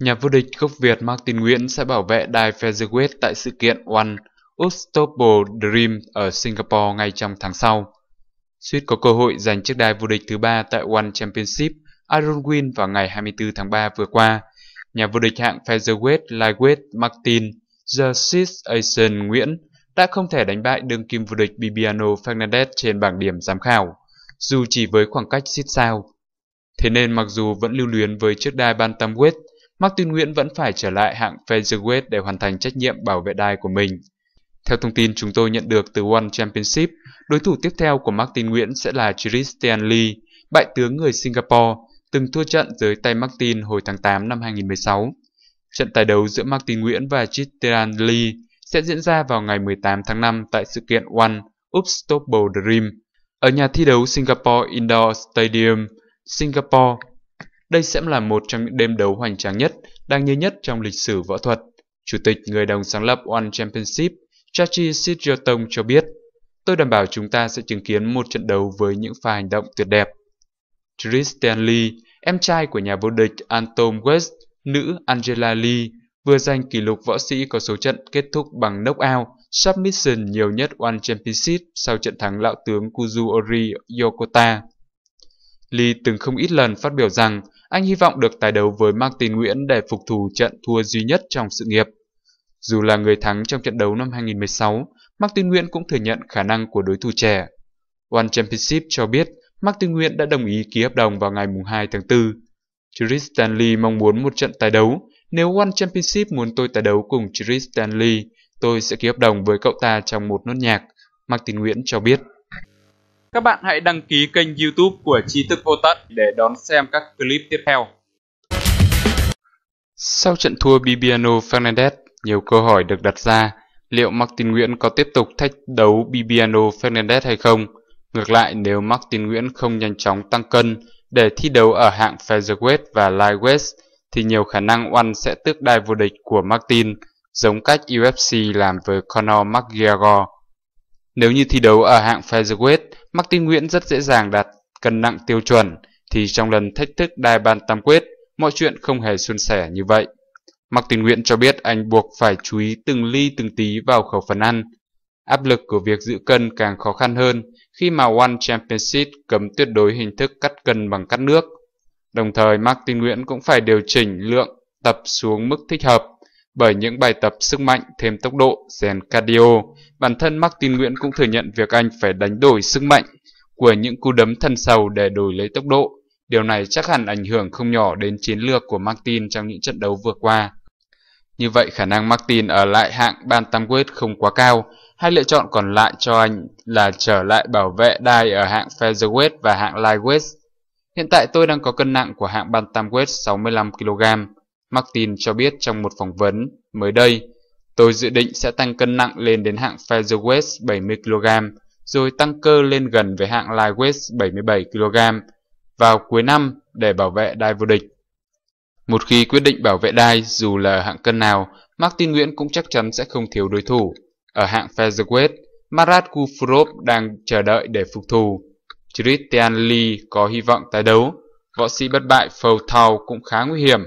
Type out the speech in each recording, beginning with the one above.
Nhà vô địch gốc Việt Martin Nguyễn sẽ bảo vệ đai featherweight tại sự kiện One Unstoppable Dream ở Singapore ngay trong tháng sau. Suýt có cơ hội giành chiếc đai vô địch thứ ba tại One Championship Iron Win vào ngày 24 tháng 3 vừa qua. Nhà vô địch hạng featherweight lightweight Martin Justice Asian Nguyễn đã không thể đánh bại đương kim vô địch Bibiano Fernandez trên bảng điểm giám khảo, dù chỉ với khoảng cách xít sao. Thế nên mặc dù vẫn lưu luyến với chiếc đai bantamweight, Martin Nguyễn vẫn phải trở lại hạng featherweight để hoàn thành trách nhiệm bảo vệ đai của mình. Theo thông tin chúng tôi nhận được từ One Championship, đối thủ tiếp theo của Martin Nguyễn sẽ là Christian Lee, bại tướng người Singapore, từng thua trận dưới tay Martin hồi tháng 8 năm 2016. Trận tài đấu giữa Martin Nguyễn và Christian Lee sẽ diễn ra vào ngày 18 tháng 5 tại sự kiện One Unstoppable Dream ở nhà thi đấu Singapore Indoor Stadium, Singapore đây sẽ là một trong những đêm đấu hoành tráng nhất, đáng nhớ nhất trong lịch sử võ thuật. Chủ tịch người đồng sáng lập One Championship, Chachi Sitjotong cho biết, tôi đảm bảo chúng ta sẽ chứng kiến một trận đấu với những pha hành động tuyệt đẹp. Tristan Lee, em trai của nhà vô địch Anton West, nữ Angela Lee, vừa giành kỷ lục võ sĩ có số trận kết thúc bằng knockout submission nhiều nhất One Championship sau trận thắng lão tướng Kuzuori Yokota. Lee từng không ít lần phát biểu rằng anh hy vọng được tái đấu với Martin Nguyễn để phục thù trận thua duy nhất trong sự nghiệp. Dù là người thắng trong trận đấu năm 2016, Martin Nguyễn cũng thừa nhận khả năng của đối thủ trẻ. One Championship cho biết Martin Nguyễn đã đồng ý ký hợp đồng vào ngày 2 tháng 4. Tristan Stanley mong muốn một trận tái đấu. Nếu One Championship muốn tôi tái đấu cùng Tristan Stanley, tôi sẽ ký hợp đồng với cậu ta trong một nốt nhạc, Martin Nguyễn cho biết. Các bạn hãy đăng ký kênh youtube của Tri thức Vô Tận để đón xem các clip tiếp theo. Sau trận thua Bibiano Fernandez, nhiều câu hỏi được đặt ra liệu Martin Nguyễn có tiếp tục thách đấu Bibiano Fernandez hay không. Ngược lại, nếu Martin Nguyễn không nhanh chóng tăng cân để thi đấu ở hạng featherweight và lightweight, thì nhiều khả năng Oan sẽ tước đai vô địch của Martin, giống cách UFC làm với Conor McGregor. Nếu như thi đấu ở hạng featherweight, Martin Nguyễn rất dễ dàng đạt cân nặng tiêu chuẩn, thì trong lần thách thức đai ban tam quyết, mọi chuyện không hề suôn sẻ như vậy. Martin Nguyễn cho biết anh buộc phải chú ý từng ly từng tí vào khẩu phần ăn. Áp lực của việc giữ cân càng khó khăn hơn khi mà One Championship cấm tuyệt đối hình thức cắt cân bằng cắt nước. Đồng thời Martin Nguyễn cũng phải điều chỉnh lượng tập xuống mức thích hợp bởi những bài tập sức mạnh thêm tốc độ rèn cardio. Bản thân Martin Nguyễn cũng thừa nhận việc anh phải đánh đổi sức mạnh của những cú đấm thân sầu để đổi lấy tốc độ. Điều này chắc hẳn ảnh hưởng không nhỏ đến chiến lược của Martin trong những trận đấu vừa qua. Như vậy khả năng Martin ở lại hạng ban tam Bantamweight không quá cao. Hai lựa chọn còn lại cho anh là trở lại bảo vệ đai ở hạng Featherweight và hạng Lightweight. Hiện tại tôi đang có cân nặng của hạng Bantamweight 65kg. Martin cho biết trong một phỏng vấn mới đây. Tôi dự định sẽ tăng cân nặng lên đến hạng featherweight 70kg, rồi tăng cơ lên gần với hạng lightweight 77kg vào cuối năm để bảo vệ đai vô địch. Một khi quyết định bảo vệ đai dù là hạng cân nào, Martin Nguyễn cũng chắc chắn sẽ không thiếu đối thủ. Ở hạng featherweight, Marat Kufurov đang chờ đợi để phục thù. Christian Lee có hy vọng tái đấu. Võ sĩ bất bại Phâu Thao cũng khá nguy hiểm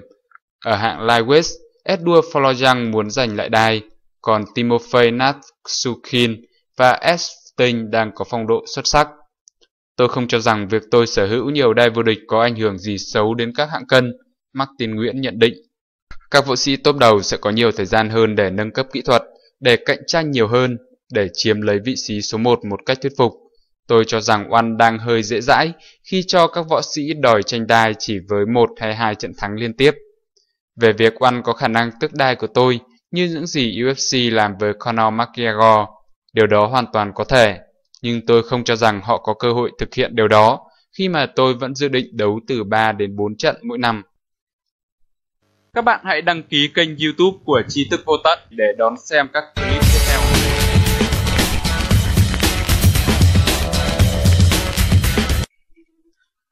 ở hạng lightweight, Edward Florian muốn giành lại đai, còn Timofey Natsukin và Esting đang có phong độ xuất sắc. Tôi không cho rằng việc tôi sở hữu nhiều đai vô địch có ảnh hưởng gì xấu đến các hạng cân, Martin Nguyễn nhận định. Các võ sĩ top đầu sẽ có nhiều thời gian hơn để nâng cấp kỹ thuật, để cạnh tranh nhiều hơn, để chiếm lấy vị trí số 1 một cách thuyết phục. Tôi cho rằng Oan đang hơi dễ dãi khi cho các võ sĩ đòi tranh đai chỉ với một hay hai trận thắng liên tiếp về việc oanh có khả năng tước đai của tôi như những gì UFC làm với Conor McGregor. Điều đó hoàn toàn có thể, nhưng tôi không cho rằng họ có cơ hội thực hiện điều đó khi mà tôi vẫn dự định đấu từ 3 đến 4 trận mỗi năm. Các bạn hãy đăng ký kênh youtube của Tri Thức Vô Tận để đón xem các clip tiếp theo.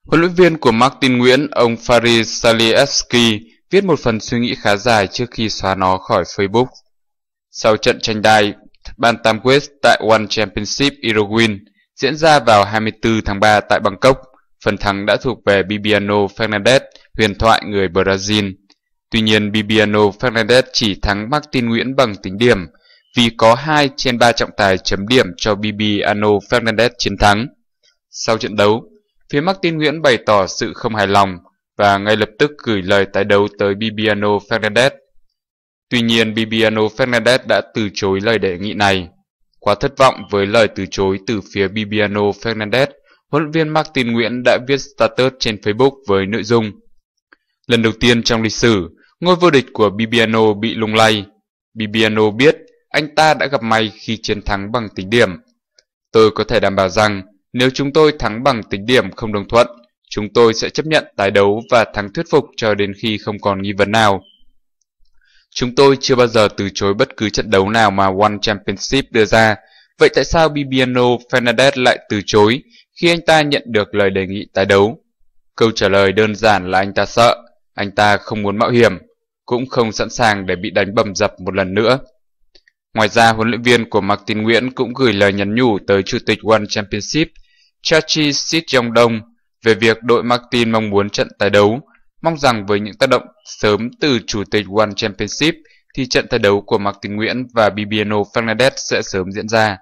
Huấn luyện viên của Martin Nguyễn, ông Faris Salieski, viết một phần suy nghĩ khá dài trước khi xóa nó khỏi Facebook. Sau trận tranh đai Ban Tam Quyết tại One Championship Irwin diễn ra vào 24 tháng 3 tại Bangkok, phần thắng đã thuộc về Bibiano Fernandez, huyền thoại người Brazil. Tuy nhiên, Bibiano Fernandez chỉ thắng Martin Nguyễn bằng tính điểm, vì có 2 trên 3 trọng tài chấm điểm cho Bibiano Fernandez chiến thắng. Sau trận đấu, phía Martin Nguyễn bày tỏ sự không hài lòng và ngay lập tức gửi lời tái đấu tới Bibiano Fernandez. Tuy nhiên Bibiano Fernandez đã từ chối lời đề nghị này. Quá thất vọng với lời từ chối từ phía Bibiano Fernandez, huấn luyện viên Martin Nguyễn đã viết status trên Facebook với nội dung Lần đầu tiên trong lịch sử, ngôi vô địch của Bibiano bị lung lay. Bibiano biết anh ta đã gặp may khi chiến thắng bằng tính điểm. Tôi có thể đảm bảo rằng nếu chúng tôi thắng bằng tính điểm không đồng thuận Chúng tôi sẽ chấp nhận tái đấu và thắng thuyết phục cho đến khi không còn nghi vấn nào. Chúng tôi chưa bao giờ từ chối bất cứ trận đấu nào mà One Championship đưa ra. Vậy tại sao Bibiano Fernandez lại từ chối khi anh ta nhận được lời đề nghị tái đấu? Câu trả lời đơn giản là anh ta sợ, anh ta không muốn mạo hiểm, cũng không sẵn sàng để bị đánh bầm dập một lần nữa. Ngoài ra, huấn luyện viên của Martin Nguyễn cũng gửi lời nhắn nhủ tới Chủ tịch One Championship Chachi Sit Jong Dong về việc đội Martin mong muốn trận tái đấu, mong rằng với những tác động sớm từ chủ tịch One Championship thì trận tái đấu của Martin Nguyễn và Bibiano Fernandez sẽ sớm diễn ra.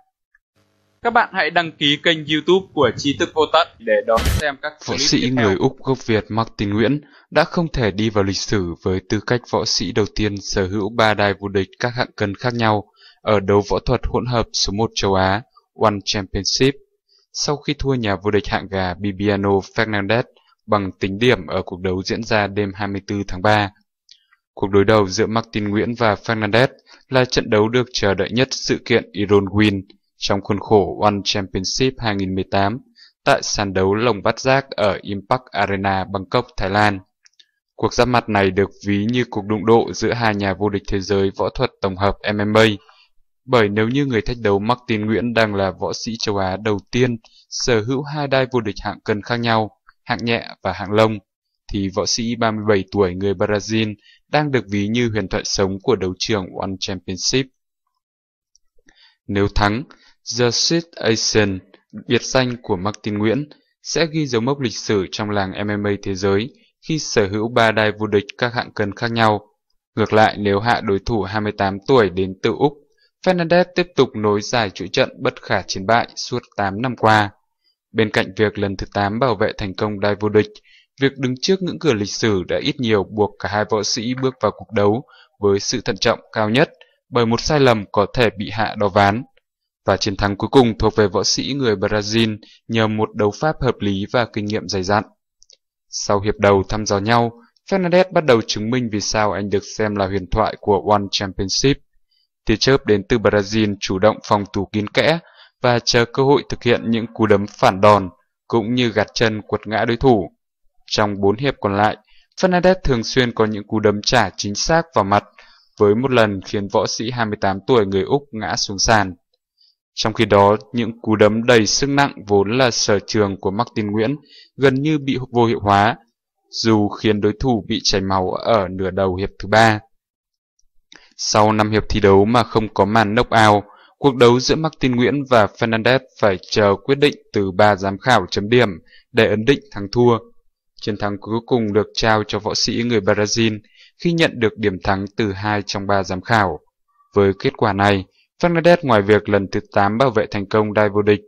Các bạn hãy đăng ký kênh YouTube của Tri thức vô tận để đón xem các võ sĩ người Úc gốc Việt Martin Nguyễn đã không thể đi vào lịch sử với tư cách võ sĩ đầu tiên sở hữu ba đài vô địch các hạng cân khác nhau ở đấu võ thuật hỗn hợp số 1 châu Á One Championship sau khi thua nhà vô địch hạng gà Bibiano Fernandez bằng tính điểm ở cuộc đấu diễn ra đêm 24 tháng 3. Cuộc đối đầu giữa Martin Nguyễn và Fernandez là trận đấu được chờ đợi nhất sự kiện Iron Win trong khuôn khổ One Championship 2018 tại sàn đấu lồng bát giác ở Impact Arena, Bangkok, Thái Lan. Cuộc giáp mặt này được ví như cuộc đụng độ giữa hai nhà vô địch thế giới võ thuật tổng hợp MMA bởi nếu như người thách đấu Martin Nguyễn đang là võ sĩ châu Á đầu tiên sở hữu hai đai vô địch hạng cân khác nhau, hạng nhẹ và hạng lông, thì võ sĩ 37 tuổi người Brazil đang được ví như huyền thoại sống của đấu trường One Championship. Nếu thắng, The Sweet Asian, biệt danh của Martin Nguyễn, sẽ ghi dấu mốc lịch sử trong làng MMA thế giới khi sở hữu ba đai vô địch các hạng cân khác nhau. Ngược lại, nếu hạ đối thủ 28 tuổi đến từ Úc Fernandez tiếp tục nối dài chuỗi trận bất khả chiến bại suốt 8 năm qua. Bên cạnh việc lần thứ 8 bảo vệ thành công đai vô địch, việc đứng trước ngưỡng cửa lịch sử đã ít nhiều buộc cả hai võ sĩ bước vào cuộc đấu với sự thận trọng cao nhất bởi một sai lầm có thể bị hạ đo ván. Và chiến thắng cuối cùng thuộc về võ sĩ người Brazil nhờ một đấu pháp hợp lý và kinh nghiệm dày dặn. Sau hiệp đầu thăm dò nhau, Fernandez bắt đầu chứng minh vì sao anh được xem là huyền thoại của One Championship tia chớp đến từ Brazil chủ động phòng thủ kín kẽ và chờ cơ hội thực hiện những cú đấm phản đòn cũng như gạt chân quật ngã đối thủ. Trong 4 hiệp còn lại, Fernandez thường xuyên có những cú đấm trả chính xác vào mặt với một lần khiến võ sĩ 28 tuổi người Úc ngã xuống sàn. Trong khi đó, những cú đấm đầy sức nặng vốn là sở trường của Martin Nguyễn gần như bị vô hiệu hóa, dù khiến đối thủ bị chảy máu ở nửa đầu hiệp thứ ba. Sau 5 hiệp thi đấu mà không có màn knockout, cuộc đấu giữa Martin Nguyễn và Fernandez phải chờ quyết định từ ba giám khảo chấm điểm để ấn định thắng thua. Chiến thắng cuối cùng được trao cho võ sĩ người Brazil khi nhận được điểm thắng từ hai trong ba giám khảo. Với kết quả này, Fernandez ngoài việc lần thứ 8 bảo vệ thành công đai vô địch,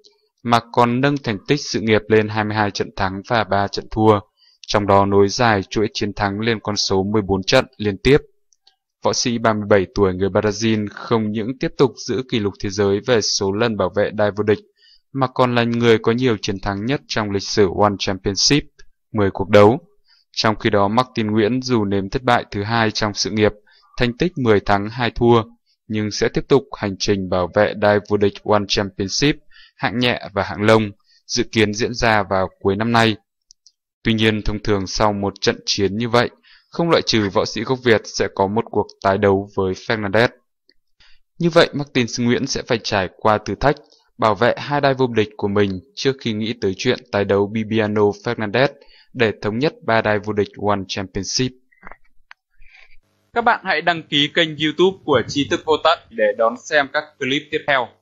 mà còn nâng thành tích sự nghiệp lên 22 trận thắng và 3 trận thua, trong đó nối dài chuỗi chiến thắng lên con số 14 trận liên tiếp. Võ sĩ 37 tuổi người Brazil không những tiếp tục giữ kỷ lục thế giới về số lần bảo vệ đai vô địch, mà còn là người có nhiều chiến thắng nhất trong lịch sử One Championship, 10 cuộc đấu. Trong khi đó Martin Nguyễn dù nếm thất bại thứ hai trong sự nghiệp, thành tích 10 thắng 2 thua, nhưng sẽ tiếp tục hành trình bảo vệ đai vô địch One Championship hạng nhẹ và hạng lông, dự kiến diễn ra vào cuối năm nay. Tuy nhiên thông thường sau một trận chiến như vậy, không loại trừ võ sĩ gốc Việt sẽ có một cuộc tái đấu với Fernandez. Như vậy, Martin Nguyễn sẽ phải trải qua thử thách bảo vệ hai đai vô địch của mình trước khi nghĩ tới chuyện tái đấu Bibiano Fernandez để thống nhất ba đai vô địch One Championship. Các bạn hãy đăng ký kênh YouTube của Tri thức vô tận để đón xem các clip tiếp theo.